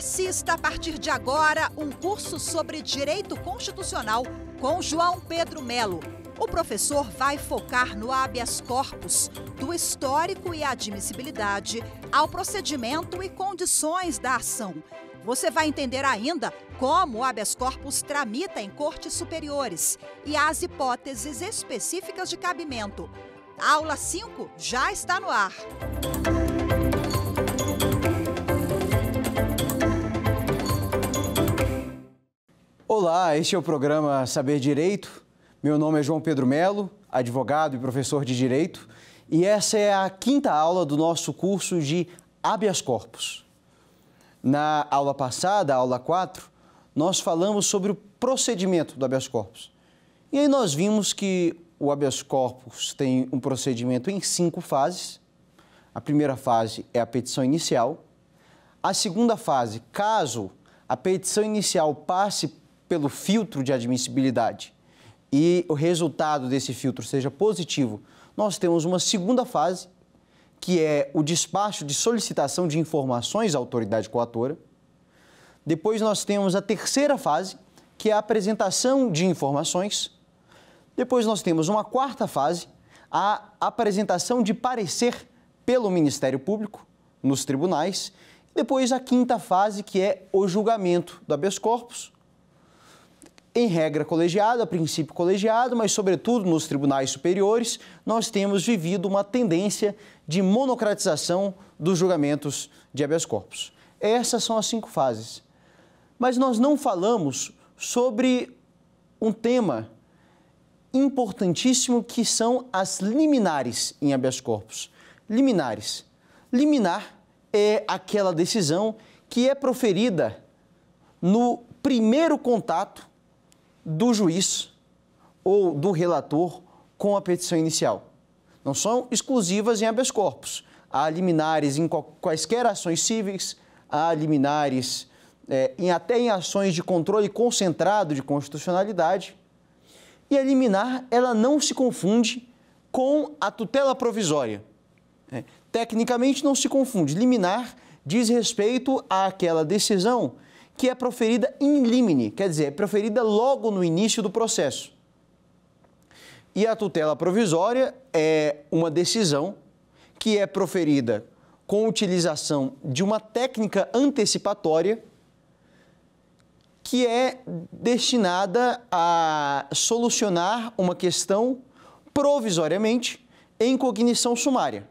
Assista a partir de agora um curso sobre direito constitucional com João Pedro Melo. O professor vai focar no habeas corpus, do histórico e admissibilidade ao procedimento e condições da ação. Você vai entender ainda como o habeas corpus tramita em cortes superiores e as hipóteses específicas de cabimento. A aula 5 já está no ar. Olá, este é o programa Saber Direito. Meu nome é João Pedro Melo, advogado e professor de Direito, e essa é a quinta aula do nosso curso de habeas corpus. Na aula passada, aula 4, nós falamos sobre o procedimento do habeas corpus. E aí nós vimos que o habeas corpus tem um procedimento em cinco fases. A primeira fase é a petição inicial. A segunda fase, caso a petição inicial passe pelo filtro de admissibilidade e o resultado desse filtro seja positivo, nós temos uma segunda fase, que é o despacho de solicitação de informações à autoridade coatora. Depois nós temos a terceira fase, que é a apresentação de informações. Depois nós temos uma quarta fase, a apresentação de parecer pelo Ministério Público nos tribunais. Depois a quinta fase, que é o julgamento do habeas corpus, em regra colegiada, a princípio colegiado, mas sobretudo nos tribunais superiores, nós temos vivido uma tendência de monocratização dos julgamentos de habeas corpus. Essas são as cinco fases. Mas nós não falamos sobre um tema importantíssimo que são as liminares em habeas corpus. Liminares. Liminar é aquela decisão que é proferida no primeiro contato do juiz ou do relator com a petição inicial. Não são exclusivas em habeas corpus. Há liminares em quaisquer ações cíveis, há liminares é, em, até em ações de controle concentrado de constitucionalidade. E a liminar, ela não se confunde com a tutela provisória. É, tecnicamente, não se confunde. Liminar diz respeito àquela decisão que é proferida in limine, quer dizer, é proferida logo no início do processo. E a tutela provisória é uma decisão que é proferida com utilização de uma técnica antecipatória que é destinada a solucionar uma questão provisoriamente em cognição sumária.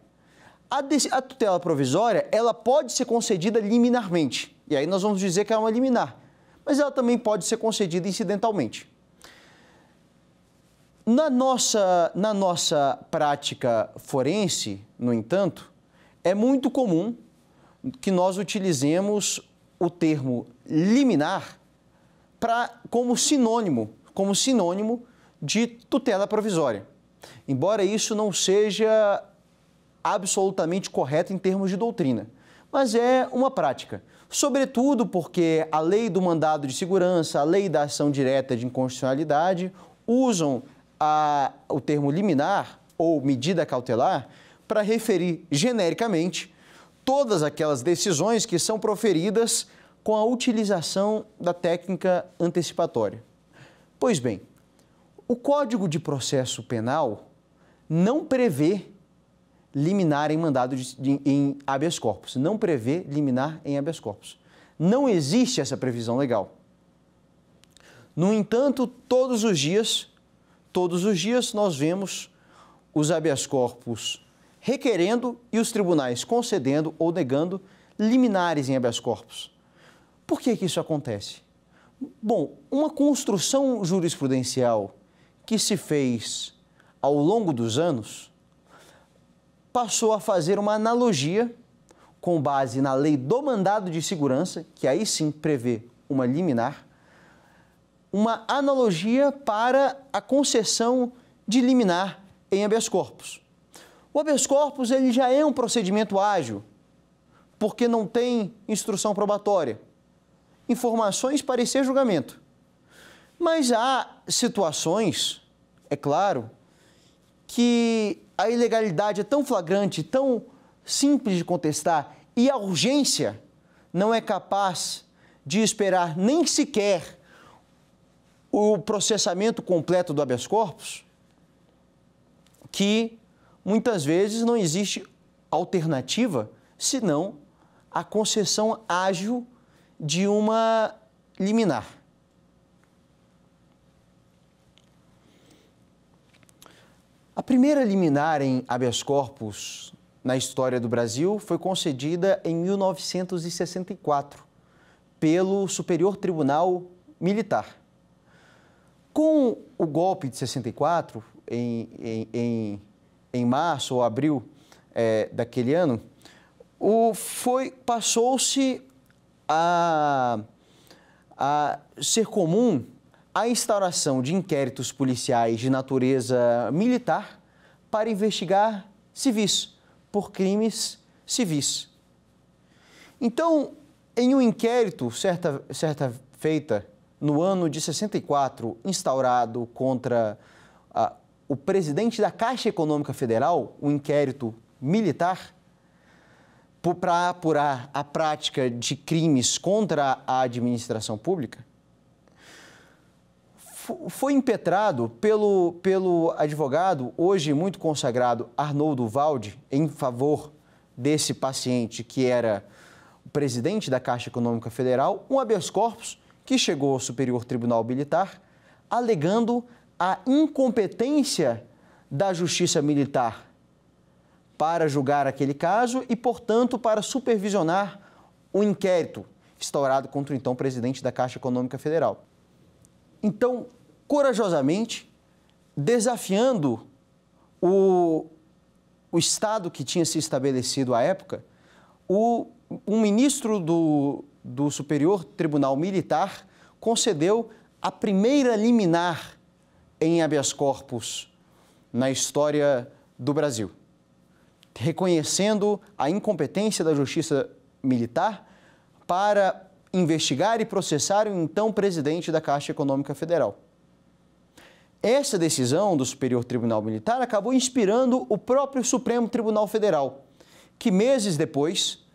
A, tutela provisória ela pode ser concedida liminarmente. E aí nós vamos dizer que é uma liminar. Mas ela também pode ser concedida incidentalmente. Na nossa, na nossa prática forense, no entanto, é muito comum que nós utilizemos o termo liminar pra, como sinônimo, como sinônimo de tutela provisória. Embora isso não seja absolutamente correto em termos de doutrina, mas é uma prática sobretudo porque a lei do mandado de segurança, a lei da ação direta de inconstitucionalidade usam a, o termo liminar ou medida cautelar para referir genericamente todas aquelas decisões que são proferidas com a utilização da técnica antecipatória. Pois bem, o Código de Processo Penal não prevê liminar em mandado de, de, em habeas corpus. Não prevê liminar em habeas corpus. Não existe essa previsão legal. No entanto, todos os dias, todos os dias nós vemos os habeas corpus requerendo e os tribunais concedendo ou negando liminares em habeas corpus. Por que, que isso acontece? Bom, uma construção jurisprudencial que se fez ao longo dos anos passou a fazer uma analogia com base na lei do mandado de segurança, que aí sim prevê uma liminar, uma analogia para a concessão de liminar em habeas corpus. O habeas corpus ele já é um procedimento ágil, porque não tem instrução probatória, informações, parecer, julgamento. Mas há situações, é claro, que a ilegalidade é tão flagrante, tão simples de contestar e a urgência não é capaz de esperar nem sequer o processamento completo do habeas corpus, que muitas vezes não existe alternativa senão a concessão ágil de uma liminar. A primeira liminar em habeas corpus na história do Brasil foi concedida em 1964 pelo Superior Tribunal Militar. Com o golpe de 64, em, em, em, em março ou abril é, daquele ano, o foi passou-se a, a ser comum a instauração de inquéritos policiais de natureza militar para investigar civis por crimes civis. Então, em um inquérito, certa, certa feita, no ano de 64, instaurado contra a, o presidente da Caixa Econômica Federal, um inquérito militar, para apurar a prática de crimes contra a administração pública, foi impetrado pelo, pelo advogado, hoje muito consagrado, Arnoldo Valdi, em favor desse paciente que era o presidente da Caixa Econômica Federal, um habeas corpus que chegou ao Superior Tribunal Militar, alegando a incompetência da Justiça Militar para julgar aquele caso e, portanto, para supervisionar o inquérito instaurado contra o então presidente da Caixa Econômica Federal. Então, corajosamente, desafiando o, o Estado que tinha se estabelecido à época, o, um ministro do, do Superior Tribunal Militar concedeu a primeira liminar em habeas corpus na história do Brasil, reconhecendo a incompetência da Justiça Militar para investigar e processar o então presidente da Caixa Econômica Federal. Essa decisão do Superior Tribunal Militar acabou inspirando o próprio Supremo Tribunal Federal, que meses depois,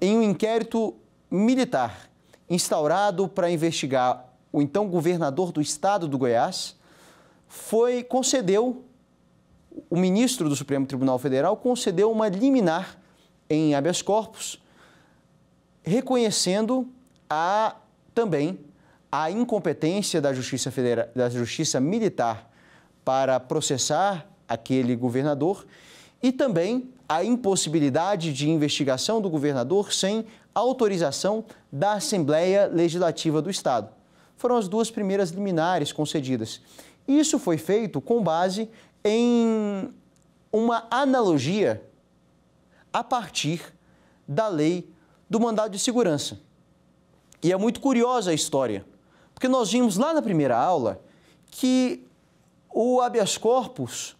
em um inquérito militar instaurado para investigar o então governador do estado do Goiás, foi concedeu o ministro do Supremo Tribunal Federal concedeu uma liminar em habeas corpus, reconhecendo a também a incompetência da Justiça, Federal, da Justiça Militar para processar aquele governador e também a impossibilidade de investigação do governador sem autorização da Assembleia Legislativa do Estado. Foram as duas primeiras liminares concedidas. Isso foi feito com base em uma analogia a partir da lei do mandado de segurança. E é muito curiosa a história porque nós vimos lá na primeira aula que o habeas corpus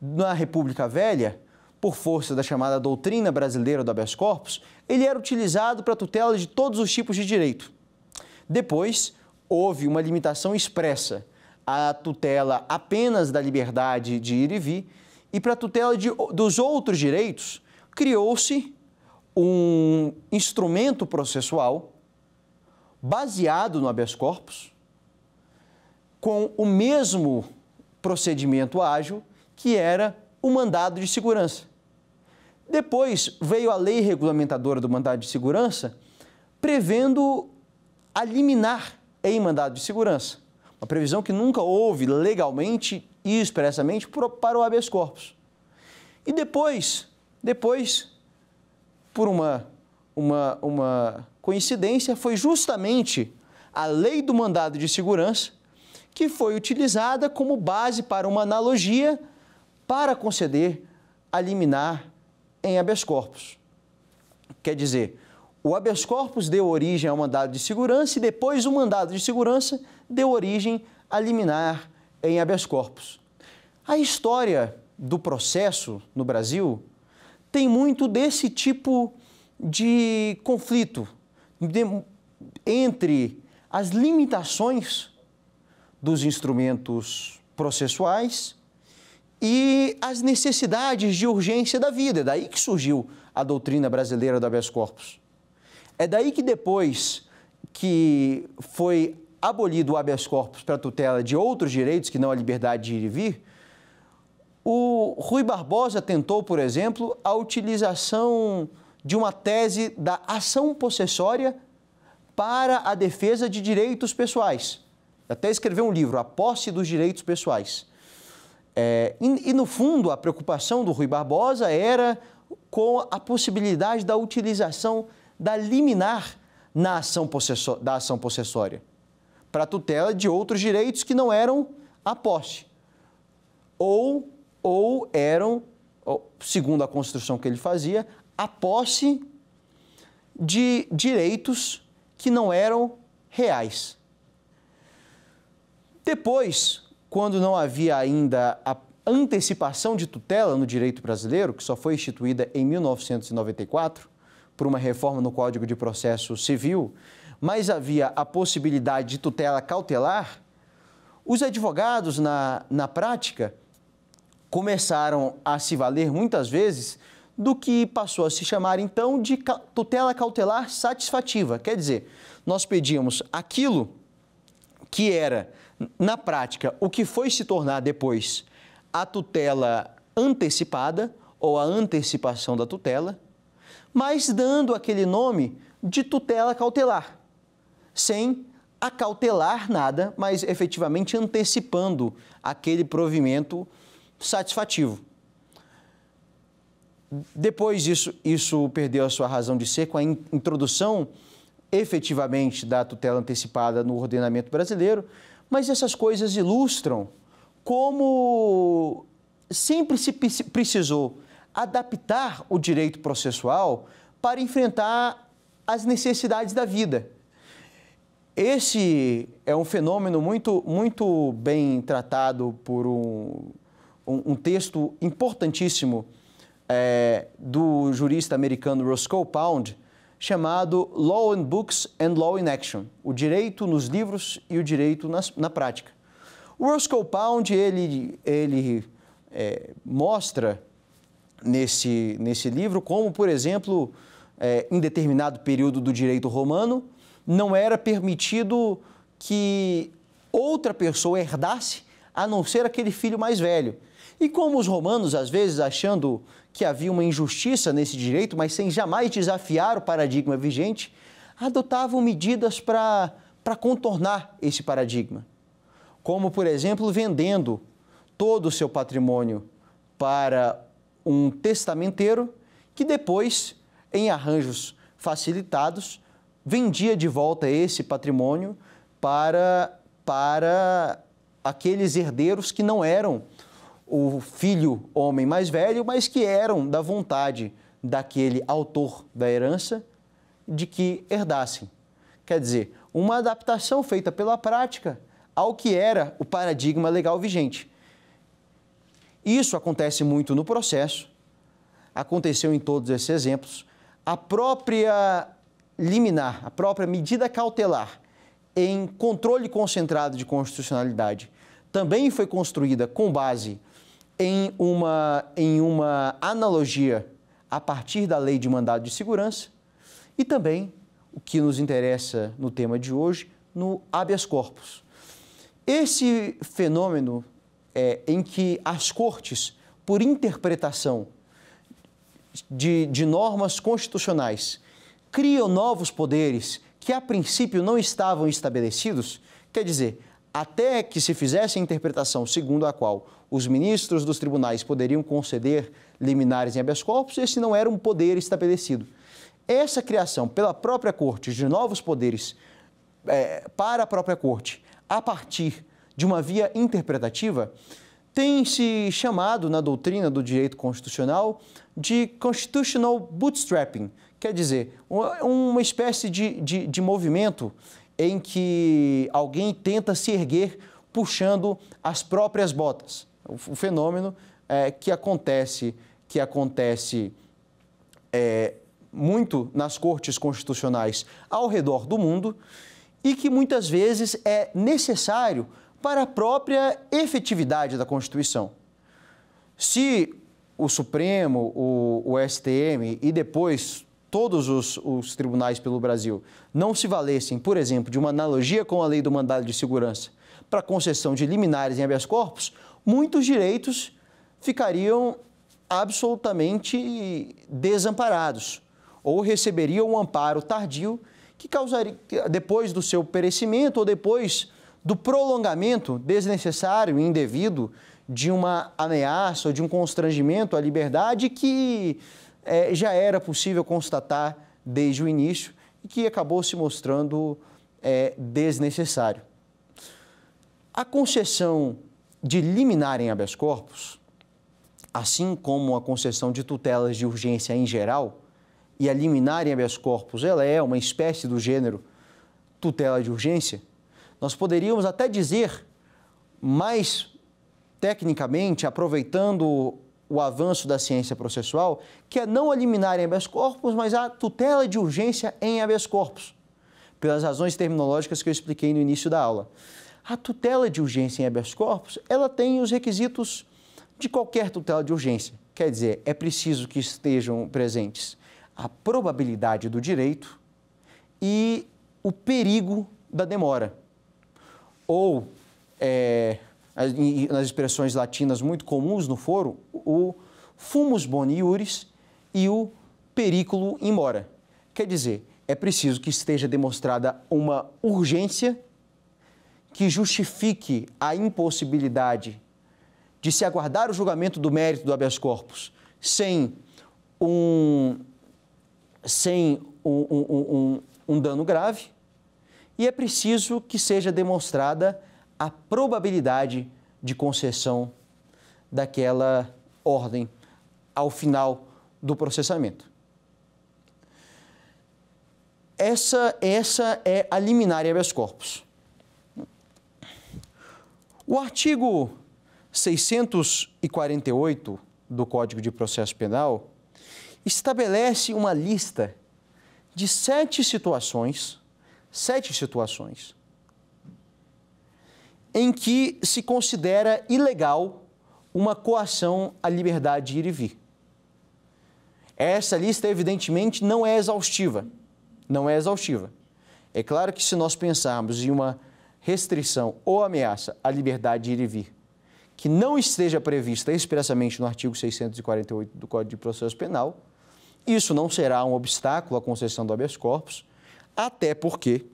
na República Velha, por força da chamada doutrina brasileira do habeas corpus, ele era utilizado para tutela de todos os tipos de direito. Depois, houve uma limitação expressa à tutela apenas da liberdade de ir e vir, e para a tutela de, dos outros direitos, criou-se um instrumento processual baseado no habeas corpus, com o mesmo procedimento ágil que era o mandado de segurança. Depois veio a lei regulamentadora do mandado de segurança, prevendo a liminar em mandado de segurança. Uma previsão que nunca houve legalmente e expressamente para o habeas corpus. E depois, depois, por uma, uma, uma coincidência, foi justamente a lei do mandado de segurança que foi utilizada como base para uma analogia para conceder a liminar em habeas corpus. Quer dizer, o habeas corpus deu origem ao mandado de segurança e depois o mandado de segurança deu origem a liminar em habeas corpus. A história do processo no Brasil tem muito desse tipo de conflito entre as limitações dos instrumentos processuais e as necessidades de urgência da vida. É daí que surgiu a doutrina brasileira do habeas corpus. É daí que depois que foi abolido o habeas corpus para tutela de outros direitos que não a liberdade de ir e vir, o Rui Barbosa tentou, por exemplo, a utilização de uma tese da ação possessória para a defesa de direitos pessoais. Até escreveu um livro, A Posse dos Direitos Pessoais. É, e, e, no fundo, a preocupação do Rui Barbosa era com a possibilidade da utilização da liminar na ação da ação possessória para tutela de outros direitos que não eram a posse. Ou, ou eram, segundo a construção que ele fazia, a posse de direitos que não eram reais. Depois, quando não havia ainda a antecipação de tutela no direito brasileiro, que só foi instituída em 1994 por uma reforma no Código de Processo Civil, mas havia a possibilidade de tutela cautelar, os advogados, na, na prática, começaram a se valer muitas vezes do que passou a se chamar então de tutela cautelar satisfativa. Quer dizer, nós pedíamos aquilo que era, na prática, o que foi se tornar depois a tutela antecipada ou a antecipação da tutela, mas dando aquele nome de tutela cautelar, sem acautelar nada, mas efetivamente antecipando aquele provimento satisfativo. Depois isso isso perdeu a sua razão de ser com a introdução efetivamente da tutela antecipada no ordenamento brasileiro, mas essas coisas ilustram como sempre se precisou adaptar o direito processual para enfrentar as necessidades da vida. Esse é um fenômeno muito, muito bem tratado por um, um, um texto importantíssimo é, do jurista americano Roscoe Pound, chamado Law in Books and Law in Action, o direito nos livros e o direito nas, na prática. O Roscoe Pound, ele, ele é, mostra nesse, nesse livro como, por exemplo, é, em determinado período do direito romano, não era permitido que outra pessoa herdasse a não ser aquele filho mais velho. E como os romanos, às vezes, achando que havia uma injustiça nesse direito, mas sem jamais desafiar o paradigma vigente, adotavam medidas para contornar esse paradigma. Como, por exemplo, vendendo todo o seu patrimônio para um testamenteiro que depois, em arranjos facilitados, vendia de volta esse patrimônio para, para aqueles herdeiros que não eram o filho homem mais velho, mas que eram da vontade daquele autor da herança de que herdassem. Quer dizer, uma adaptação feita pela prática ao que era o paradigma legal vigente. Isso acontece muito no processo, aconteceu em todos esses exemplos. A própria liminar, a própria medida cautelar em controle concentrado de constitucionalidade também foi construída com base em uma, em uma analogia a partir da lei de mandado de segurança e também o que nos interessa no tema de hoje, no habeas corpus. Esse fenômeno é, em que as cortes, por interpretação de, de normas constitucionais, criam novos poderes que a princípio não estavam estabelecidos, quer dizer, até que se fizesse a interpretação segundo a qual os ministros dos tribunais poderiam conceder liminares em habeas corpus, esse não era um poder estabelecido. Essa criação pela própria corte de novos poderes é, para a própria corte, a partir de uma via interpretativa, tem se chamado na doutrina do direito constitucional de constitutional bootstrapping, quer dizer, uma espécie de, de, de movimento em que alguém tenta se erguer puxando as próprias botas. O fenômeno é, que acontece, que acontece é, muito nas cortes constitucionais ao redor do mundo e que muitas vezes é necessário para a própria efetividade da Constituição. Se o Supremo, o, o STM e depois todos os, os tribunais pelo Brasil não se valessem, por exemplo, de uma analogia com a lei do mandado de segurança para concessão de liminares em habeas corpus, muitos direitos ficariam absolutamente desamparados ou receberiam um amparo tardio que causaria, depois do seu perecimento ou depois do prolongamento desnecessário e indevido de uma ameaça ou de um constrangimento à liberdade que é, já era possível constatar desde o início e que acabou se mostrando é, desnecessário. A concessão de liminar em habeas corpus, assim como a concessão de tutelas de urgência em geral, e a liminar em habeas corpus, ela é uma espécie do gênero tutela de urgência, nós poderíamos até dizer, mais tecnicamente, aproveitando o avanço da ciência processual, que é não eliminar em habeas corpus, mas a tutela de urgência em habeas corpus, pelas razões terminológicas que eu expliquei no início da aula. A tutela de urgência em habeas corpus, ela tem os requisitos de qualquer tutela de urgência. Quer dizer, é preciso que estejam presentes a probabilidade do direito e o perigo da demora. Ou, é, nas expressões latinas muito comuns no foro, o fumus boni iuris e o periculo in Quer dizer, é preciso que esteja demonstrada uma urgência que justifique a impossibilidade de se aguardar o julgamento do mérito do habeas corpus sem um, sem um, um, um, um dano grave, e é preciso que seja demonstrada a probabilidade de concessão daquela ordem ao final do processamento. Essa, essa é a liminar habeas corpus. O artigo 648 do Código de Processo Penal estabelece uma lista de sete situações, sete situações, em que se considera ilegal uma coação à liberdade de ir e vir. Essa lista, evidentemente, não é exaustiva. Não é exaustiva. É claro que se nós pensarmos em uma restrição ou ameaça à liberdade de ir e vir, que não esteja prevista expressamente no artigo 648 do Código de Processo Penal, isso não será um obstáculo à concessão do habeas corpus, até porque,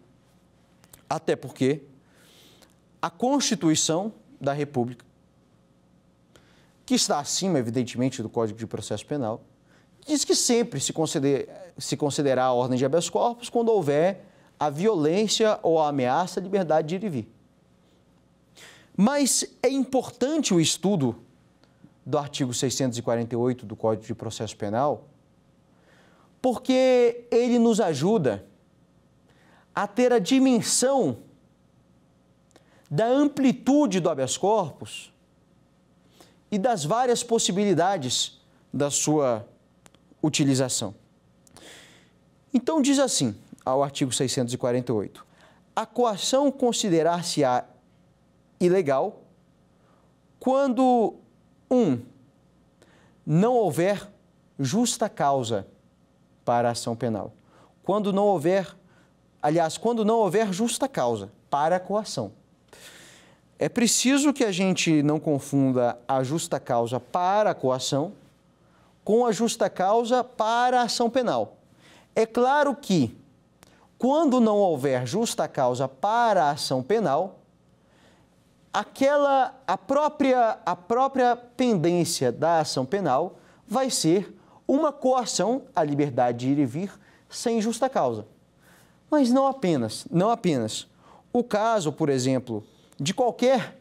até porque a Constituição da República, que está acima, evidentemente, do Código de Processo Penal, diz que sempre se, conceder, se considerar a ordem de habeas corpus quando houver a violência ou a ameaça à liberdade de ir e vir. Mas é importante o estudo do artigo 648 do Código de Processo Penal, porque ele nos ajuda a ter a dimensão da amplitude do habeas corpus e das várias possibilidades da sua utilização. Então, diz assim, ao artigo 648, a coação considerar-se-á ilegal quando 1. Um, não houver justa causa para a ação penal. Quando não houver, aliás, quando não houver justa causa para a coação. É preciso que a gente não confunda a justa causa para a coação com a justa causa para a ação penal. É claro que, quando não houver justa causa para a ação penal, aquela a própria a própria pendência da ação penal vai ser uma coação à liberdade de ir e vir sem justa causa. Mas não apenas, não apenas. O caso, por exemplo, de qualquer,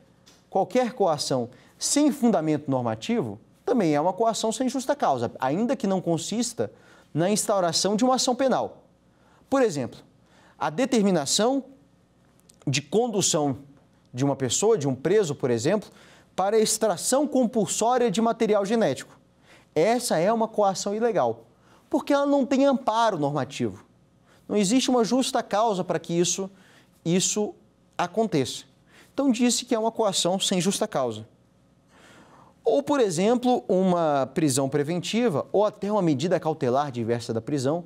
qualquer coação sem fundamento normativo também é uma coação sem justa causa, ainda que não consista na instauração de uma ação penal. Por exemplo, a determinação de condução de uma pessoa, de um preso, por exemplo, para extração compulsória de material genético. Essa é uma coação ilegal, porque ela não tem amparo normativo. Não existe uma justa causa para que isso, isso aconteça então disse que é uma coação sem justa causa. Ou, por exemplo, uma prisão preventiva ou até uma medida cautelar diversa da prisão,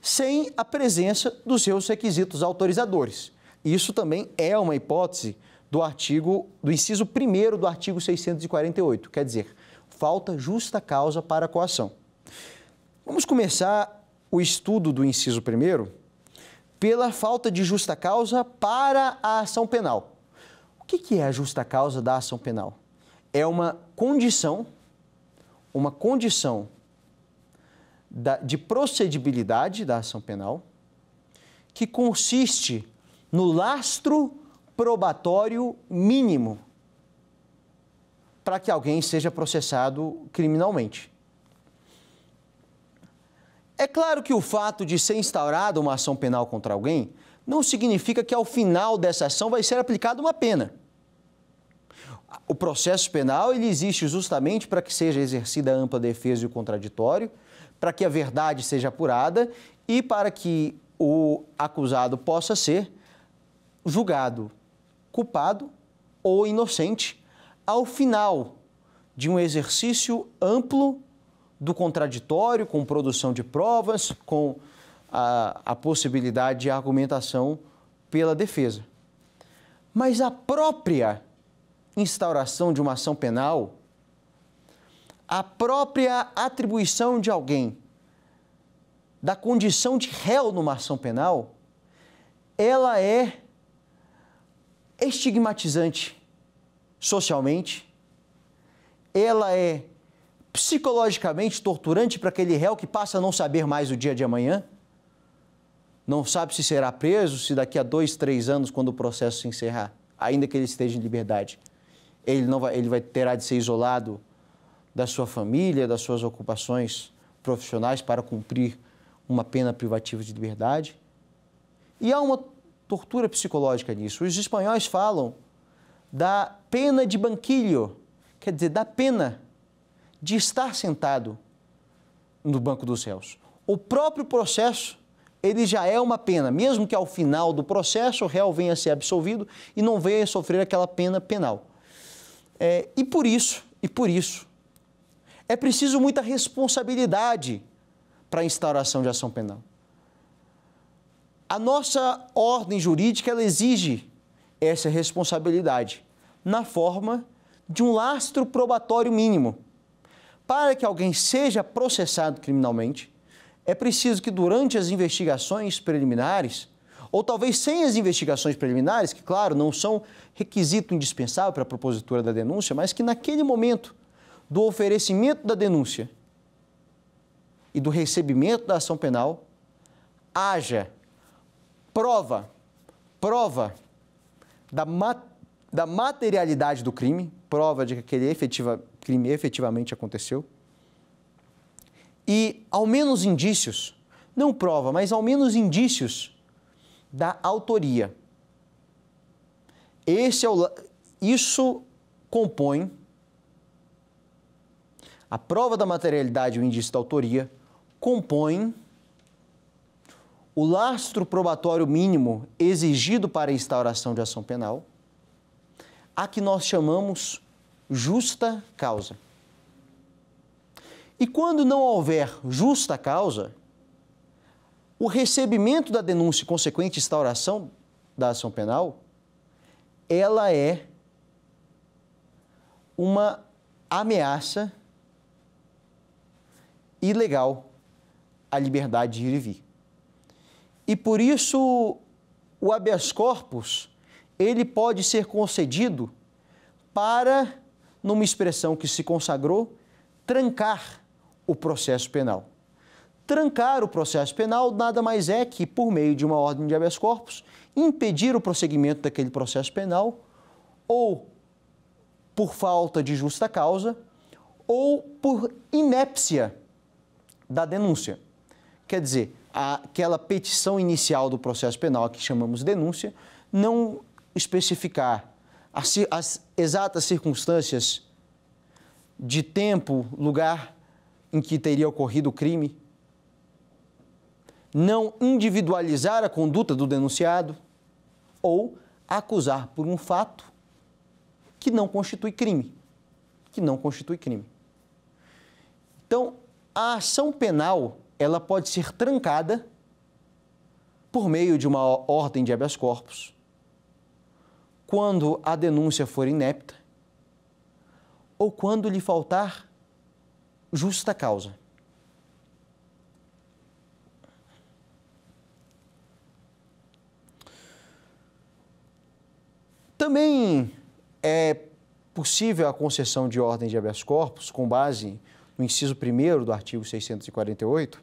sem a presença dos seus requisitos autorizadores. Isso também é uma hipótese do artigo do inciso 1 do artigo 648, quer dizer, falta justa causa para a coação. Vamos começar o estudo do inciso 1 pela falta de justa causa para a ação penal. O que, que é a justa causa da ação penal? É uma condição, uma condição da, de procedibilidade da ação penal que consiste no lastro probatório mínimo para que alguém seja processado criminalmente. É claro que o fato de ser instaurada uma ação penal contra alguém não significa que ao final dessa ação vai ser aplicada uma pena. O processo penal ele existe justamente para que seja exercida a ampla defesa e o contraditório, para que a verdade seja apurada e para que o acusado possa ser julgado culpado ou inocente ao final de um exercício amplo do contraditório, com produção de provas, com a, a possibilidade de argumentação pela defesa. Mas a própria instauração de uma ação penal, a própria atribuição de alguém da condição de réu numa ação penal, ela é estigmatizante socialmente, ela é psicologicamente torturante para aquele réu que passa a não saber mais o dia de amanhã não sabe se será preso, se daqui a dois, três anos, quando o processo se encerrar, ainda que ele esteja em liberdade, ele não vai, ele vai terá de ser isolado da sua família, das suas ocupações profissionais para cumprir uma pena privativa de liberdade. E há uma tortura psicológica nisso. Os espanhóis falam da pena de banquilho, quer dizer, da pena de estar sentado no banco dos réus. O próprio processo ele já é uma pena, mesmo que ao final do processo o réu venha a ser absolvido e não venha a sofrer aquela pena penal. É, e por isso, e por isso, é preciso muita responsabilidade para a instauração de ação penal. A nossa ordem jurídica ela exige essa responsabilidade na forma de um lastro probatório mínimo. Para que alguém seja processado criminalmente, é preciso que durante as investigações preliminares, ou talvez sem as investigações preliminares, que, claro, não são requisito indispensável para a propositura da denúncia, mas que naquele momento do oferecimento da denúncia e do recebimento da ação penal, haja prova, prova da, ma da materialidade do crime, prova de que aquele efetiva, crime efetivamente aconteceu, e ao menos indícios, não prova, mas ao menos indícios da autoria. Esse é o, isso compõe a prova da materialidade e o indício da autoria compõem o lastro probatório mínimo exigido para a instauração de ação penal, a que nós chamamos justa causa. E quando não houver justa causa, o recebimento da denúncia e consequente instauração da ação penal, ela é uma ameaça ilegal à liberdade de ir e vir. E por isso o habeas corpus, ele pode ser concedido para, numa expressão que se consagrou, trancar o processo penal. Trancar o processo penal nada mais é que, por meio de uma ordem de habeas corpus, impedir o prosseguimento daquele processo penal ou por falta de justa causa ou por inépcia da denúncia. Quer dizer, aquela petição inicial do processo penal, que chamamos denúncia, não especificar as, as exatas circunstâncias de tempo, lugar em que teria ocorrido o crime, não individualizar a conduta do denunciado ou acusar por um fato que não constitui crime, que não constitui crime. Então, a ação penal, ela pode ser trancada por meio de uma ordem de habeas corpus, quando a denúncia for inepta ou quando lhe faltar justa causa. Também é possível a concessão de ordem de habeas corpus com base no inciso 1 do artigo 648,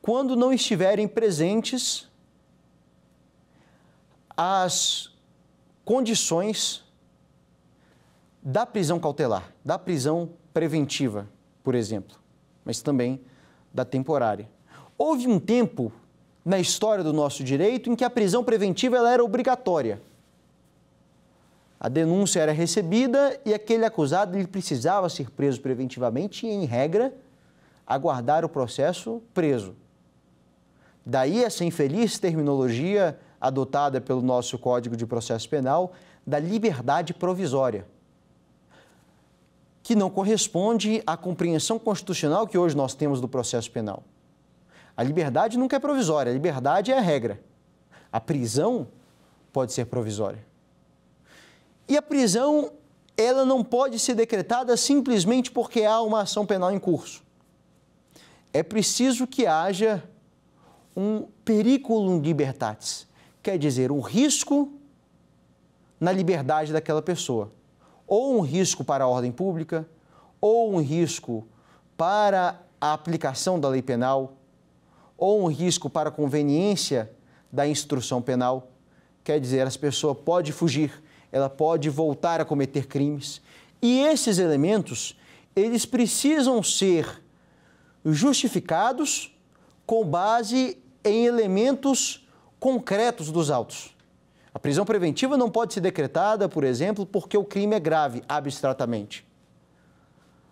quando não estiverem presentes as condições da prisão cautelar, da prisão preventiva por exemplo, mas também da temporária. Houve um tempo na história do nosso direito em que a prisão preventiva ela era obrigatória. A denúncia era recebida e aquele acusado ele precisava ser preso preventivamente e, em regra, aguardar o processo preso. Daí essa infeliz terminologia adotada pelo nosso Código de Processo Penal da liberdade provisória que não corresponde à compreensão constitucional que hoje nós temos do processo penal. A liberdade nunca é provisória, a liberdade é a regra. A prisão pode ser provisória. E a prisão, ela não pode ser decretada simplesmente porque há uma ação penal em curso. É preciso que haja um periculum libertatis, quer dizer, um risco na liberdade daquela pessoa ou um risco para a ordem pública, ou um risco para a aplicação da lei penal, ou um risco para a conveniência da instrução penal. Quer dizer, essa pessoa pode fugir, ela pode voltar a cometer crimes. E esses elementos, eles precisam ser justificados com base em elementos concretos dos autos. A prisão preventiva não pode ser decretada, por exemplo, porque o crime é grave, abstratamente.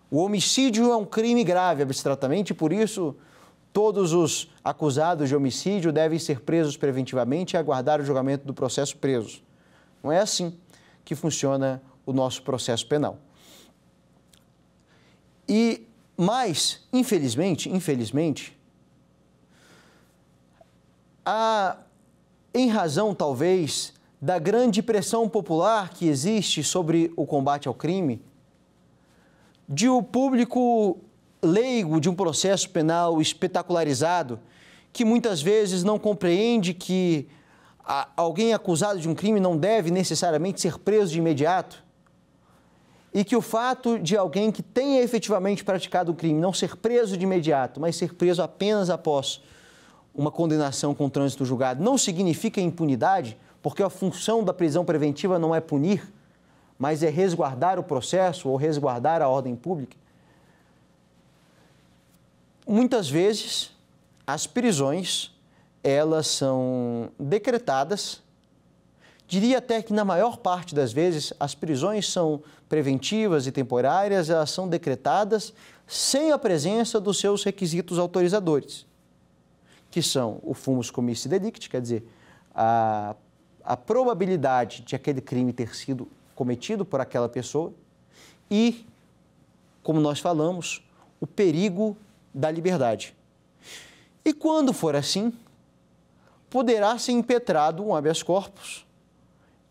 O homicídio é um crime grave, abstratamente, por isso todos os acusados de homicídio devem ser presos preventivamente e aguardar o julgamento do processo preso. Não é assim que funciona o nosso processo penal. E mas, infelizmente, infelizmente, a em razão, talvez, da grande pressão popular que existe sobre o combate ao crime, de o um público leigo de um processo penal espetacularizado, que muitas vezes não compreende que alguém acusado de um crime não deve necessariamente ser preso de imediato, e que o fato de alguém que tenha efetivamente praticado o crime não ser preso de imediato, mas ser preso apenas após uma condenação com trânsito julgado não significa impunidade, porque a função da prisão preventiva não é punir, mas é resguardar o processo ou resguardar a ordem pública. Muitas vezes, as prisões, elas são decretadas, diria até que na maior parte das vezes, as prisões são preventivas e temporárias, elas são decretadas sem a presença dos seus requisitos autorizadores que são o fumus comissi delicti, quer dizer, a, a probabilidade de aquele crime ter sido cometido por aquela pessoa, e, como nós falamos, o perigo da liberdade. E quando for assim, poderá ser impetrado um habeas corpus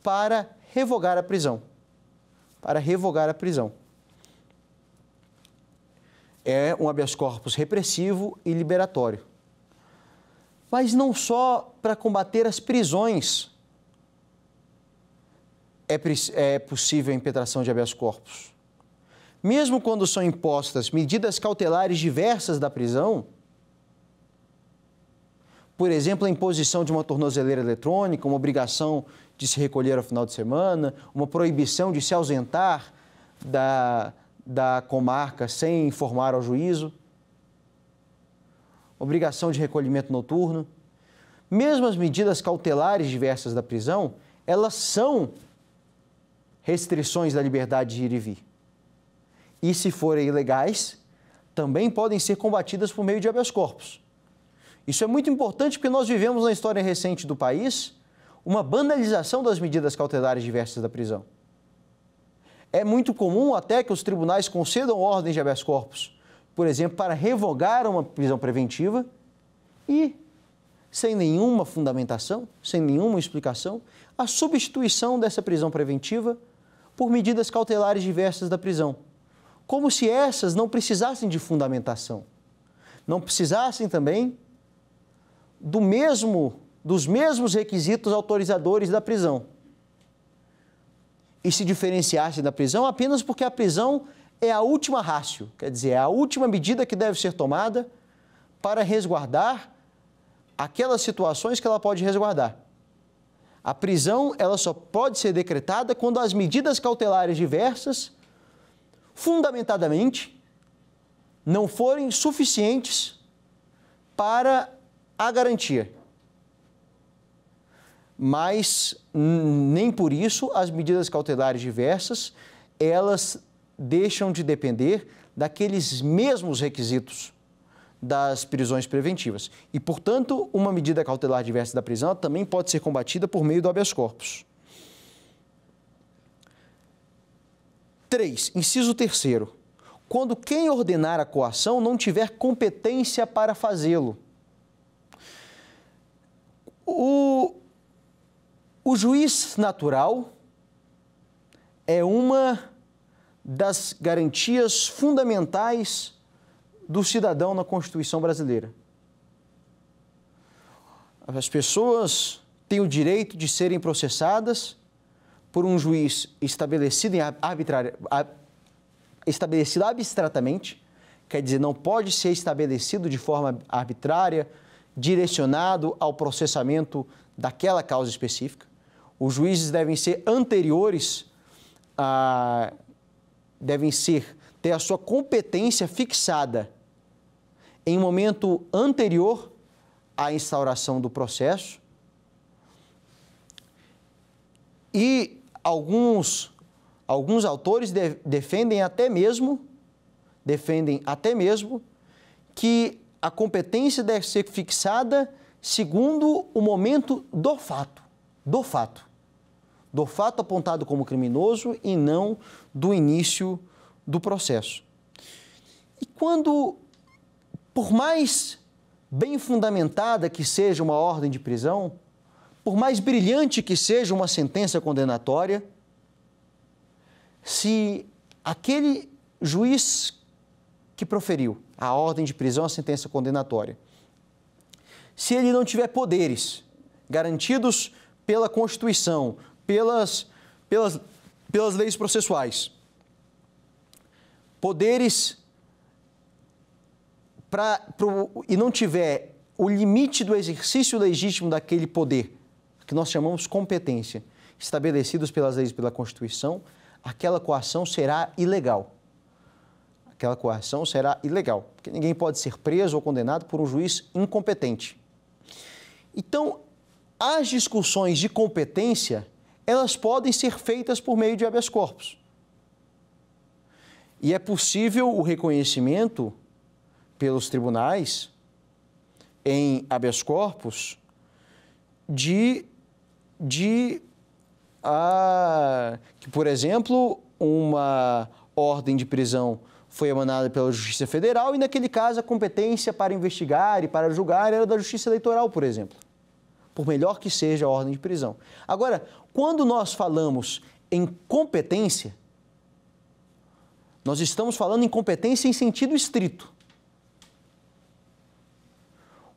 para revogar a prisão. Para revogar a prisão. É um habeas corpus repressivo e liberatório mas não só para combater as prisões. É, é possível a impetração de habeas corpus. Mesmo quando são impostas medidas cautelares diversas da prisão, por exemplo, a imposição de uma tornozeleira eletrônica, uma obrigação de se recolher ao final de semana, uma proibição de se ausentar da, da comarca sem informar ao juízo obrigação de recolhimento noturno. Mesmo as medidas cautelares diversas da prisão, elas são restrições da liberdade de ir e vir. E se forem ilegais, também podem ser combatidas por meio de habeas corpus. Isso é muito importante porque nós vivemos na história recente do país uma banalização das medidas cautelares diversas da prisão. É muito comum até que os tribunais concedam ordens de habeas corpus por exemplo, para revogar uma prisão preventiva e, sem nenhuma fundamentação, sem nenhuma explicação, a substituição dessa prisão preventiva por medidas cautelares diversas da prisão, como se essas não precisassem de fundamentação, não precisassem também do mesmo dos mesmos requisitos autorizadores da prisão. E se diferenciassem da prisão apenas porque a prisão é a última rácio, quer dizer, é a última medida que deve ser tomada para resguardar aquelas situações que ela pode resguardar. A prisão ela só pode ser decretada quando as medidas cautelares diversas, fundamentadamente, não forem suficientes para a garantia. Mas nem por isso as medidas cautelares diversas elas deixam de depender daqueles mesmos requisitos das prisões preventivas. E, portanto, uma medida cautelar diversa da prisão também pode ser combatida por meio do habeas corpus. 3. Inciso 3 quando quem ordenar a coação não tiver competência para fazê-lo. O, o, juiz natural é uma das garantias fundamentais do cidadão na Constituição brasileira. As pessoas têm o direito de serem processadas por um juiz estabelecido, em arbitrário, estabelecido abstratamente, quer dizer, não pode ser estabelecido de forma arbitrária, direcionado ao processamento daquela causa específica. Os juízes devem ser anteriores a devem ser ter a sua competência fixada em um momento anterior à instauração do processo. E alguns alguns autores de, defendem até mesmo defendem até mesmo que a competência deve ser fixada segundo o momento do fato, do fato, do fato apontado como criminoso e não do início do processo. E quando, por mais bem fundamentada que seja uma ordem de prisão, por mais brilhante que seja uma sentença condenatória, se aquele juiz que proferiu a ordem de prisão, a sentença condenatória, se ele não tiver poderes garantidos pela Constituição, pelas, pelas pelas leis processuais. Poderes pra, pro, e não tiver o limite do exercício legítimo daquele poder, que nós chamamos competência, estabelecidos pelas leis e pela Constituição, aquela coação será ilegal. Aquela coação será ilegal, porque ninguém pode ser preso ou condenado por um juiz incompetente. Então, as discussões de competência elas podem ser feitas por meio de habeas corpus. E é possível o reconhecimento pelos tribunais em habeas corpus de, de a, ah, que, por exemplo, uma ordem de prisão foi emanada pela Justiça Federal e, naquele caso, a competência para investigar e para julgar era da Justiça Eleitoral, por exemplo. Por melhor que seja a ordem de prisão. Agora, quando nós falamos em competência, nós estamos falando em competência em sentido estrito,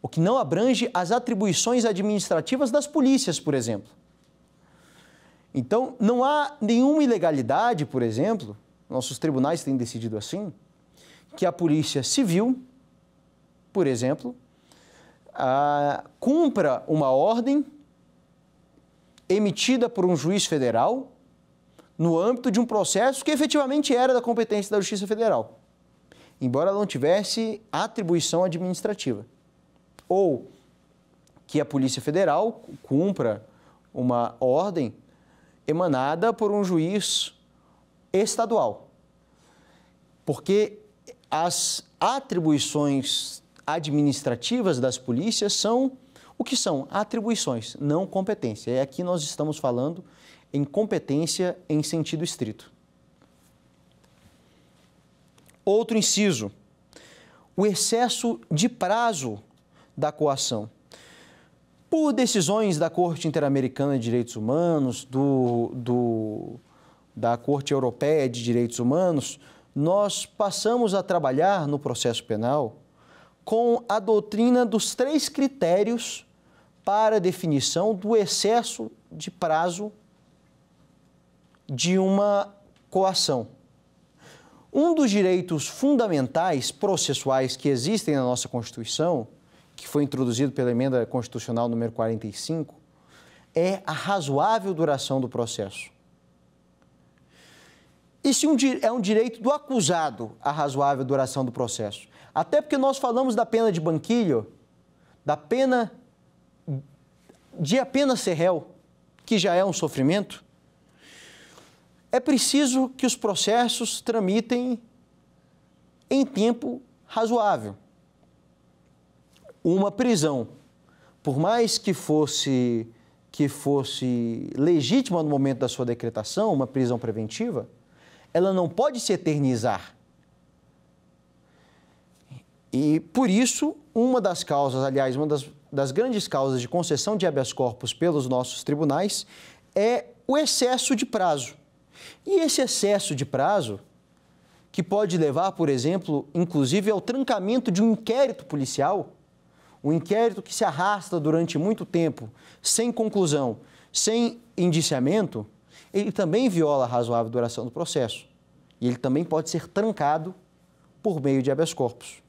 o que não abrange as atribuições administrativas das polícias, por exemplo. Então, não há nenhuma ilegalidade, por exemplo, nossos tribunais têm decidido assim, que a polícia civil, por exemplo, ah, cumpra uma ordem emitida por um juiz federal no âmbito de um processo que efetivamente era da competência da Justiça Federal, embora não tivesse atribuição administrativa. Ou que a Polícia Federal cumpra uma ordem emanada por um juiz estadual. Porque as atribuições administrativas das polícias são o que são atribuições, não competência. É aqui nós estamos falando em competência em sentido estrito. Outro inciso, o excesso de prazo da coação. Por decisões da Corte Interamericana de Direitos Humanos, do, do, da Corte Europeia de Direitos Humanos, nós passamos a trabalhar no processo penal com a doutrina dos três critérios para definição do excesso de prazo de uma coação. Um dos direitos fundamentais processuais que existem na nossa Constituição, que foi introduzido pela emenda constitucional número 45, é a razoável duração do processo. Isso é, é um direito do acusado a razoável duração do processo. Até porque nós falamos da pena de banquilho, da pena de apenas ser réu, que já é um sofrimento, é preciso que os processos tramitem em tempo razoável. Uma prisão, por mais que fosse que fosse legítima no momento da sua decretação, uma prisão preventiva, ela não pode se eternizar. E por isso, uma das causas, aliás, uma das das grandes causas de concessão de habeas corpus pelos nossos tribunais é o excesso de prazo. E esse excesso de prazo, que pode levar, por exemplo, inclusive ao trancamento de um inquérito policial, um inquérito que se arrasta durante muito tempo, sem conclusão, sem indiciamento, ele também viola a razoável duração do processo. E ele também pode ser trancado por meio de habeas corpus.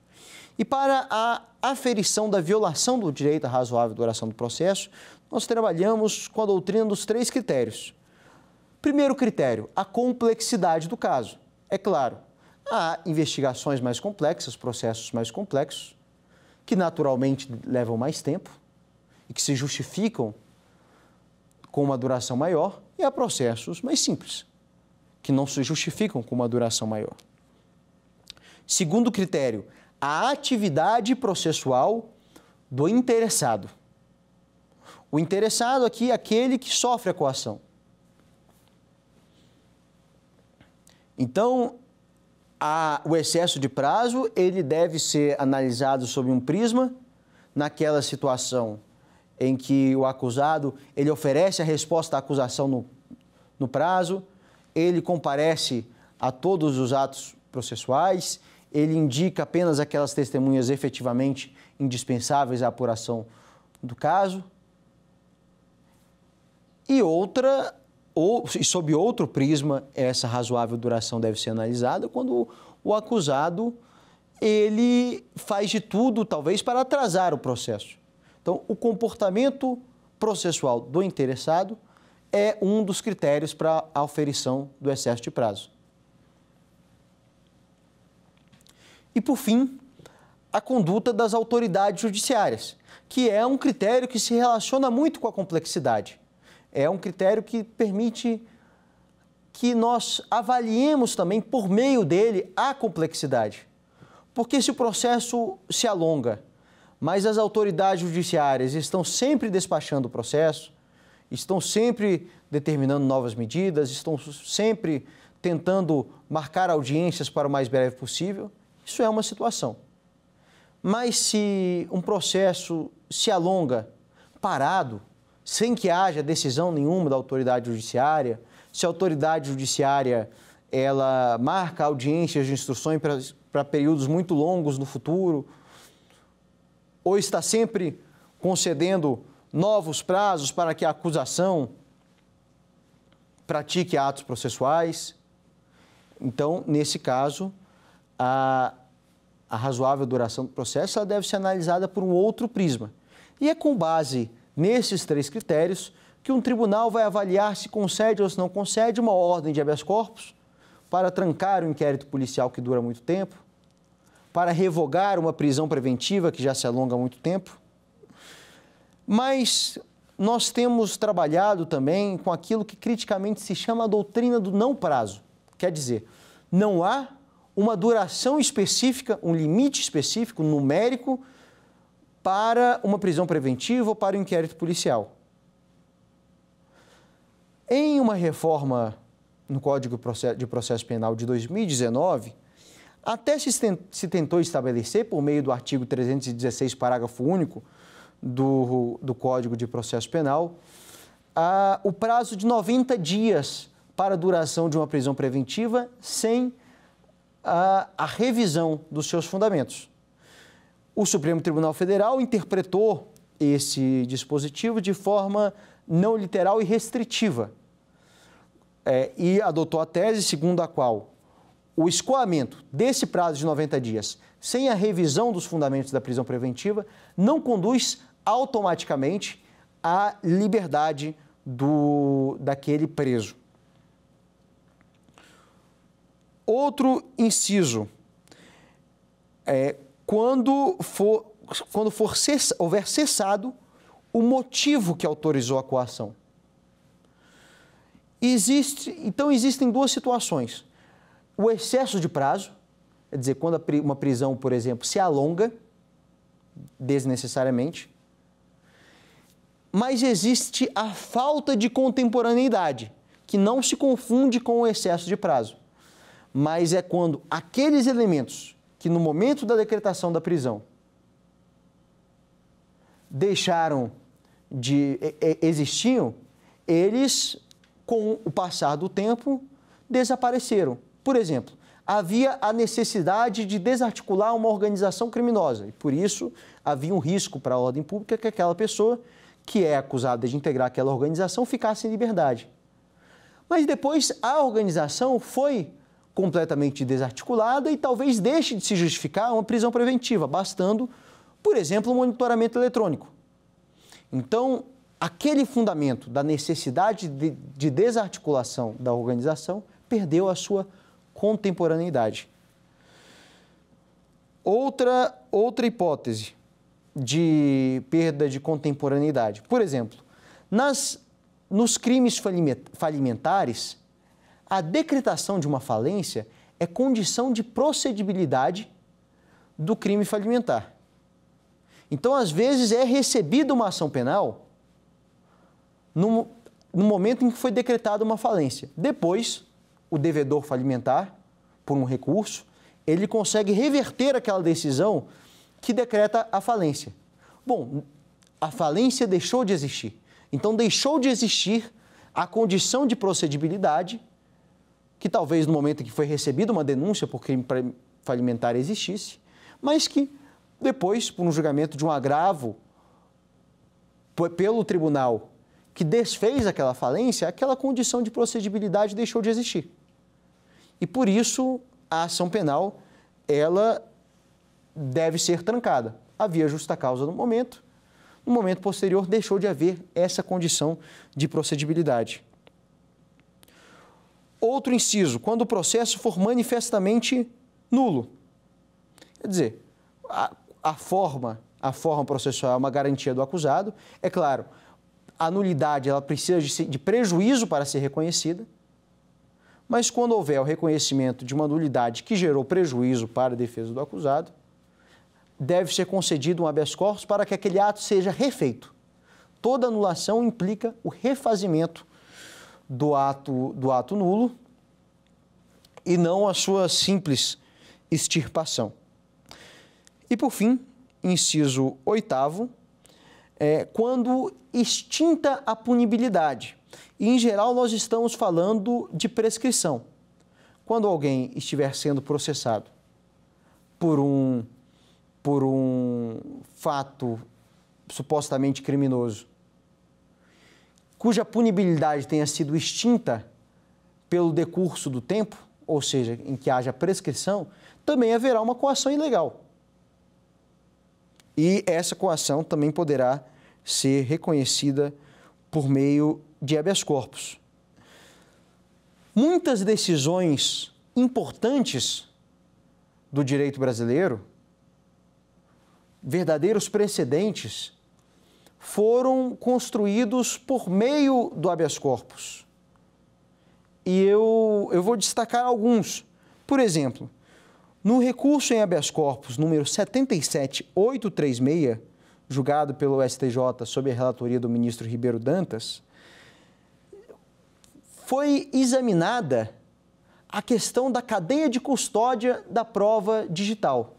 E para a aferição da violação do direito à razoável duração do processo, nós trabalhamos com a doutrina dos três critérios. Primeiro critério, a complexidade do caso. É claro, há investigações mais complexas, processos mais complexos, que naturalmente levam mais tempo e que se justificam com uma duração maior, e há processos mais simples, que não se justificam com uma duração maior. Segundo critério, a atividade processual do interessado. O interessado aqui é aquele que sofre a coação. Então, a, o excesso de prazo ele deve ser analisado sob um prisma naquela situação em que o acusado ele oferece a resposta à acusação no, no prazo, ele comparece a todos os atos processuais, ele indica apenas aquelas testemunhas efetivamente indispensáveis à apuração do caso. E outra, ou, e sob outro prisma, essa razoável duração deve ser analisada quando o acusado ele faz de tudo, talvez, para atrasar o processo. Então, o comportamento processual do interessado é um dos critérios para a oferição do excesso de prazo. E, por fim, a conduta das autoridades judiciárias, que é um critério que se relaciona muito com a complexidade. É um critério que permite que nós avaliemos também, por meio dele, a complexidade. Porque se o processo se alonga, mas as autoridades judiciárias estão sempre despachando o processo, estão sempre determinando novas medidas, estão sempre tentando marcar audiências para o mais breve possível, isso é uma situação. Mas se um processo se alonga parado, sem que haja decisão nenhuma da autoridade judiciária, se a autoridade judiciária ela marca audiências de instrução para, para períodos muito longos no futuro, ou está sempre concedendo novos prazos para que a acusação pratique atos processuais. Então, nesse caso, a, a razoável duração do processo ela deve ser analisada por um outro prisma. E é com base nesses três critérios que um tribunal vai avaliar se concede ou se não concede uma ordem de habeas corpus para trancar o um inquérito policial que dura muito tempo, para revogar uma prisão preventiva que já se alonga há muito tempo. Mas nós temos trabalhado também com aquilo que criticamente se chama a doutrina do não prazo. Quer dizer, não há uma duração específica, um limite específico, numérico, para uma prisão preventiva ou para um inquérito policial. Em uma reforma no Código de Processo Penal de 2019, até se tentou estabelecer, por meio do artigo 316, parágrafo único do, do Código de Processo Penal, a, o prazo de 90 dias para a duração de uma prisão preventiva sem a, a revisão dos seus fundamentos. O Supremo Tribunal Federal interpretou esse dispositivo de forma não literal e restritiva é, e adotou a tese segundo a qual o escoamento desse prazo de 90 dias sem a revisão dos fundamentos da prisão preventiva não conduz automaticamente à liberdade do, daquele preso. Outro inciso, é, quando for, quando for houver cessado o motivo que autorizou a coação. Existe, então existem duas situações. O excesso de prazo, quer dizer, quando uma prisão, por exemplo, se alonga desnecessariamente, mas existe a falta de contemporaneidade, que não se confunde com o excesso de prazo mas é quando aqueles elementos que no momento da decretação da prisão deixaram de existiam, eles com o passar do tempo desapareceram. Por exemplo, havia a necessidade de desarticular uma organização criminosa e por isso havia um risco para a ordem pública que aquela pessoa que é acusada de integrar aquela organização ficasse em liberdade. Mas depois a organização foi completamente desarticulada e talvez deixe de se justificar uma prisão preventiva, bastando, por exemplo, o um monitoramento eletrônico. Então, aquele fundamento da necessidade de, de desarticulação da organização perdeu a sua contemporaneidade. Outra, outra hipótese de perda de contemporaneidade. Por exemplo, nas, nos crimes falimentares, a decretação de uma falência é condição de procedibilidade do crime falimentar. Então, às vezes, é recebida uma ação penal no, no momento em que foi decretada uma falência. Depois, o devedor falimentar, por um recurso, ele consegue reverter aquela decisão que decreta a falência. Bom, a falência deixou de existir. Então, deixou de existir a condição de procedibilidade que talvez no momento em que foi recebida uma denúncia por crime falimentar existisse, mas que depois, por um julgamento de um agravo pelo tribunal que desfez aquela falência, aquela condição de procedibilidade deixou de existir. E por isso a ação penal ela deve ser trancada. Havia justa causa no momento, no momento posterior deixou de haver essa condição de procedibilidade. Outro inciso, quando o processo for manifestamente nulo. Quer dizer, a, a forma, a forma processual é uma garantia do acusado. É claro, a nulidade ela precisa de, de prejuízo para ser reconhecida, mas quando houver o reconhecimento de uma nulidade que gerou prejuízo para a defesa do acusado, deve ser concedido um habeas corpus para que aquele ato seja refeito. Toda anulação implica o refazimento do ato, do ato nulo e não a sua simples extirpação. E por fim, inciso oitavo, é, quando extinta a punibilidade. E, em geral, nós estamos falando de prescrição. Quando alguém estiver sendo processado por um, por um fato supostamente criminoso cuja punibilidade tenha sido extinta pelo decurso do tempo, ou seja, em que haja prescrição, também haverá uma coação ilegal. E essa coação também poderá ser reconhecida por meio de habeas corpus. Muitas decisões importantes do direito brasileiro, verdadeiros precedentes, foram construídos por meio do habeas corpus. E eu, eu vou destacar alguns. Por exemplo, no recurso em habeas corpus número 77836, julgado pelo STJ sob a relatoria do ministro Ribeiro Dantas, foi examinada a questão da cadeia de custódia da prova digital.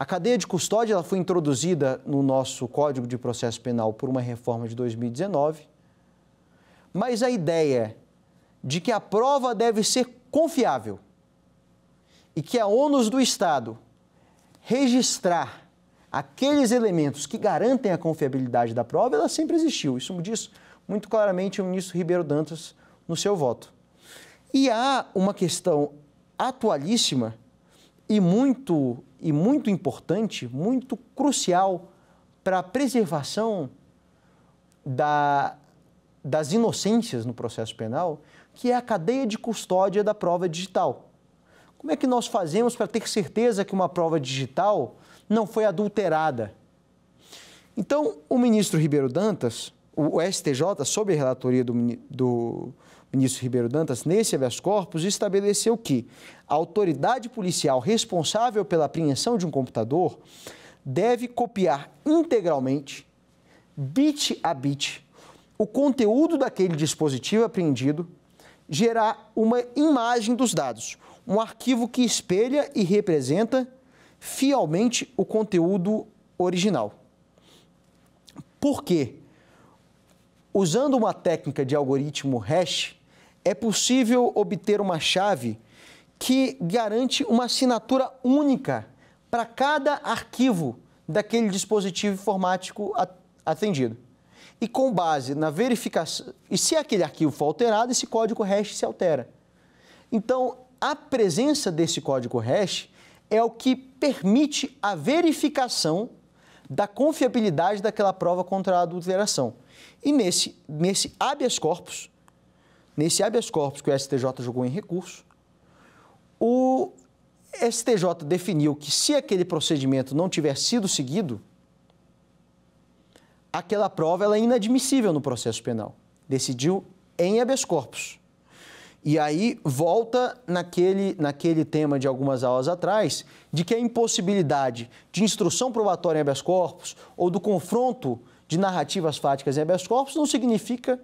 A cadeia de custódia ela foi introduzida no nosso Código de Processo Penal por uma reforma de 2019, mas a ideia de que a prova deve ser confiável e que a ônus do Estado registrar aqueles elementos que garantem a confiabilidade da prova, ela sempre existiu. Isso diz muito claramente o ministro Ribeiro Dantas no seu voto. E há uma questão atualíssima e muito e muito importante, muito crucial para a preservação da, das inocências no processo penal, que é a cadeia de custódia da prova digital. Como é que nós fazemos para ter certeza que uma prova digital não foi adulterada? Então, o ministro Ribeiro Dantas, o STJ, sob a relatoria do, do ministro Ribeiro Dantas, nesse habeas corpus, estabeleceu que a autoridade policial responsável pela apreensão de um computador deve copiar integralmente, bit a bit, o conteúdo daquele dispositivo apreendido, gerar uma imagem dos dados, um arquivo que espelha e representa fielmente o conteúdo original. Por quê? Usando uma técnica de algoritmo hash, é possível obter uma chave que garante uma assinatura única para cada arquivo daquele dispositivo informático atendido. E com base na verificação, e se aquele arquivo for alterado, esse código hash se altera. Então, a presença desse código hash é o que permite a verificação da confiabilidade daquela prova contra a adulteração. E nesse, nesse habeas corpus, nesse habeas corpus que o STJ julgou em recurso, o STJ definiu que se aquele procedimento não tiver sido seguido, aquela prova ela é inadmissível no processo penal. Decidiu em habeas corpus. E aí volta naquele, naquele tema de algumas aulas atrás, de que a impossibilidade de instrução probatória em habeas corpus ou do confronto de narrativas fáticas em habeas corpus não significa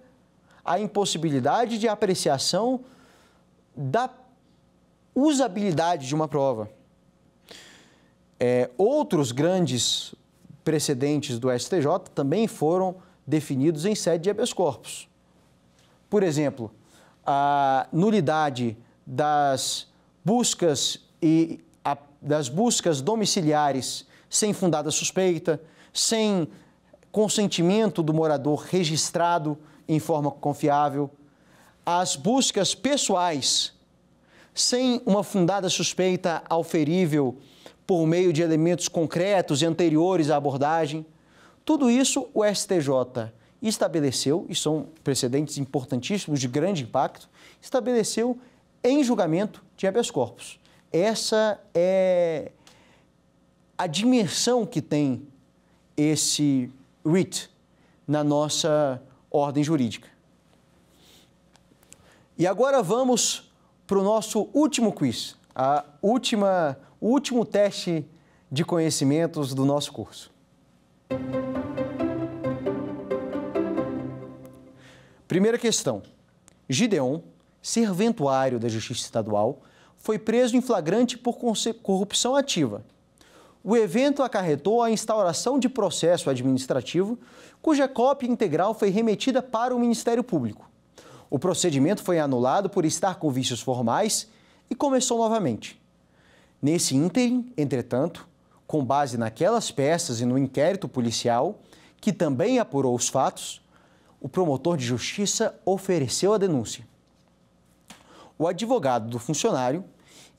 a impossibilidade de apreciação da usabilidade de uma prova. É, outros grandes precedentes do STJ também foram definidos em sede de habeas corpus. Por exemplo, a nulidade das buscas e a, das buscas domiciliares sem fundada suspeita, sem consentimento do morador registrado em forma confiável, as buscas pessoais, sem uma fundada suspeita alferível por meio de elementos concretos e anteriores à abordagem. Tudo isso o STJ estabeleceu, e são precedentes importantíssimos de grande impacto, estabeleceu em julgamento de habeas corpus. Essa é a dimensão que tem esse RIT na nossa ordem jurídica. E agora vamos para o nosso último quiz, a última, o último teste de conhecimentos do nosso curso. Primeira questão. Gideon, serventuário da Justiça Estadual, foi preso em flagrante por corrupção ativa o evento acarretou a instauração de processo administrativo, cuja cópia integral foi remetida para o Ministério Público. O procedimento foi anulado por estar com vícios formais e começou novamente. Nesse ínterim, entretanto, com base naquelas peças e no inquérito policial, que também apurou os fatos, o promotor de justiça ofereceu a denúncia. O advogado do funcionário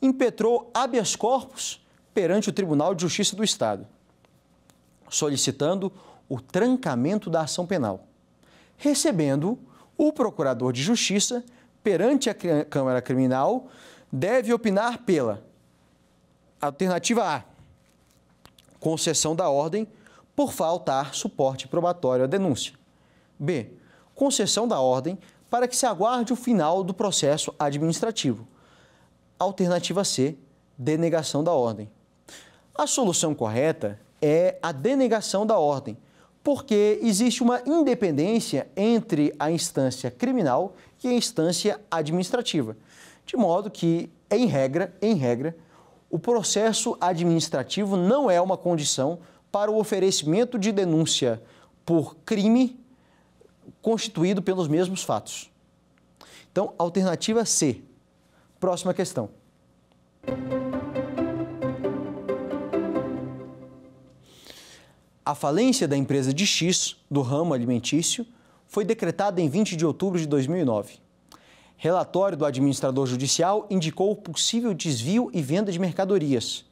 impetrou habeas corpus perante o Tribunal de Justiça do Estado, solicitando o trancamento da ação penal, recebendo o procurador de justiça perante a Câmara Criminal deve opinar pela alternativa A, concessão da ordem por faltar suporte probatório à denúncia. B, concessão da ordem para que se aguarde o final do processo administrativo. Alternativa C, denegação da ordem. A solução correta é a denegação da ordem, porque existe uma independência entre a instância criminal e a instância administrativa. De modo que, em regra, em regra, o processo administrativo não é uma condição para o oferecimento de denúncia por crime constituído pelos mesmos fatos. Então, alternativa C. Próxima questão. A falência da empresa de X, do ramo alimentício, foi decretada em 20 de outubro de 2009. Relatório do administrador judicial indicou possível desvio e venda de mercadorias.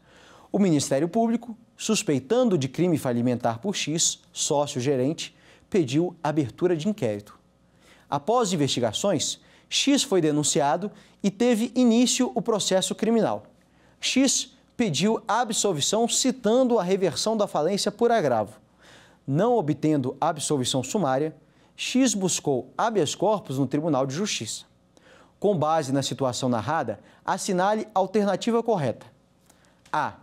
O Ministério Público, suspeitando de crime falimentar por X, sócio-gerente, pediu abertura de inquérito. Após investigações, X foi denunciado e teve início o processo criminal. X pediu absolvição citando a reversão da falência por agravo. Não obtendo absolvição sumária, X buscou habeas corpus no Tribunal de Justiça. Com base na situação narrada, assinale a alternativa correta. A.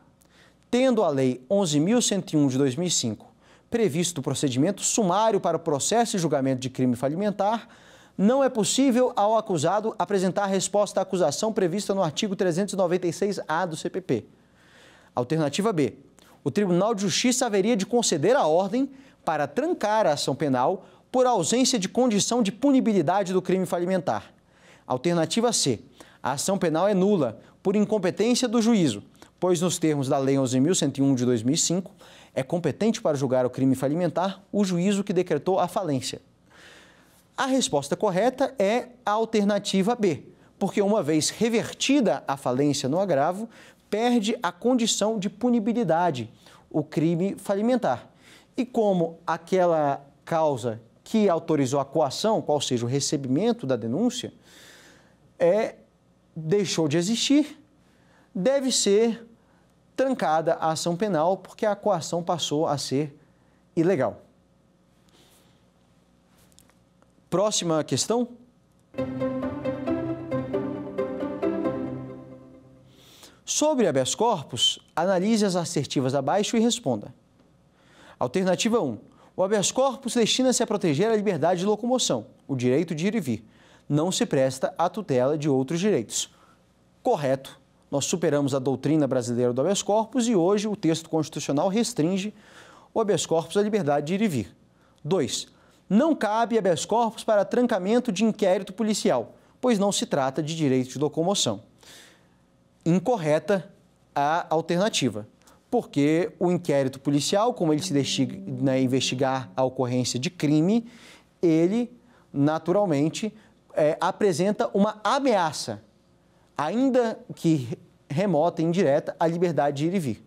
Tendo a Lei 11.101 de 2005 previsto o procedimento sumário para o processo e julgamento de crime falimentar, não é possível ao acusado apresentar resposta à acusação prevista no artigo 396-A do CPP. Alternativa B. O Tribunal de Justiça haveria de conceder a ordem para trancar a ação penal por ausência de condição de punibilidade do crime falimentar. Alternativa C. A ação penal é nula por incompetência do juízo, pois, nos termos da Lei 11.101 de 2005, é competente para julgar o crime falimentar o juízo que decretou a falência. A resposta correta é a alternativa B, porque, uma vez revertida a falência no agravo, perde a condição de punibilidade, o crime falimentar. E como aquela causa que autorizou a coação, qual seja o recebimento da denúncia, é deixou de existir, deve ser trancada a ação penal porque a coação passou a ser ilegal. Próxima questão. Sobre habeas corpus, analise as assertivas abaixo e responda. Alternativa 1. O habeas corpus destina-se a proteger a liberdade de locomoção, o direito de ir e vir. Não se presta à tutela de outros direitos. Correto. Nós superamos a doutrina brasileira do habeas corpus e hoje o texto constitucional restringe o habeas corpus à liberdade de ir e vir. 2. Não cabe habeas corpus para trancamento de inquérito policial, pois não se trata de direito de locomoção incorreta a alternativa. Porque o inquérito policial, como ele se destina né, a investigar a ocorrência de crime, ele naturalmente é, apresenta uma ameaça, ainda que remota e indireta, à liberdade de ir e vir.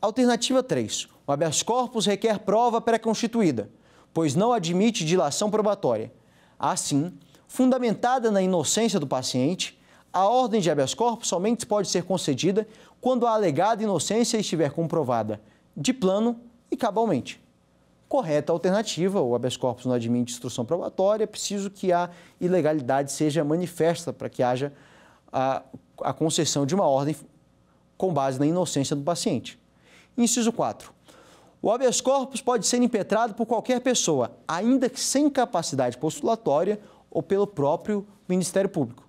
Alternativa 3. O habeas corpus requer prova pré-constituída, pois não admite dilação probatória. Assim, fundamentada na inocência do paciente, a ordem de habeas corpus somente pode ser concedida quando a alegada inocência estiver comprovada de plano e cabalmente. Correta alternativa, o habeas corpus não admite instrução probatória, É preciso que a ilegalidade seja manifesta para que haja a, a concessão de uma ordem com base na inocência do paciente. Inciso 4. O habeas corpus pode ser impetrado por qualquer pessoa, ainda que sem capacidade postulatória ou pelo próprio Ministério Público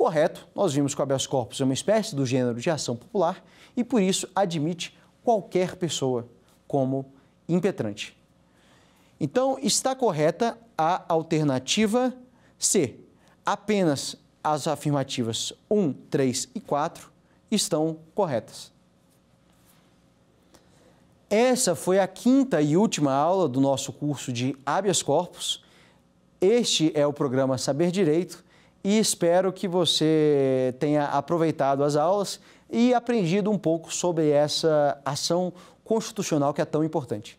correto, nós vimos que o habeas corpus é uma espécie do gênero de ação popular e, por isso, admite qualquer pessoa como impetrante. Então, está correta a alternativa C. Apenas as afirmativas 1, 3 e 4 estão corretas. Essa foi a quinta e última aula do nosso curso de habeas corpus. Este é o programa Saber Direito e espero que você tenha aproveitado as aulas e aprendido um pouco sobre essa ação constitucional que é tão importante.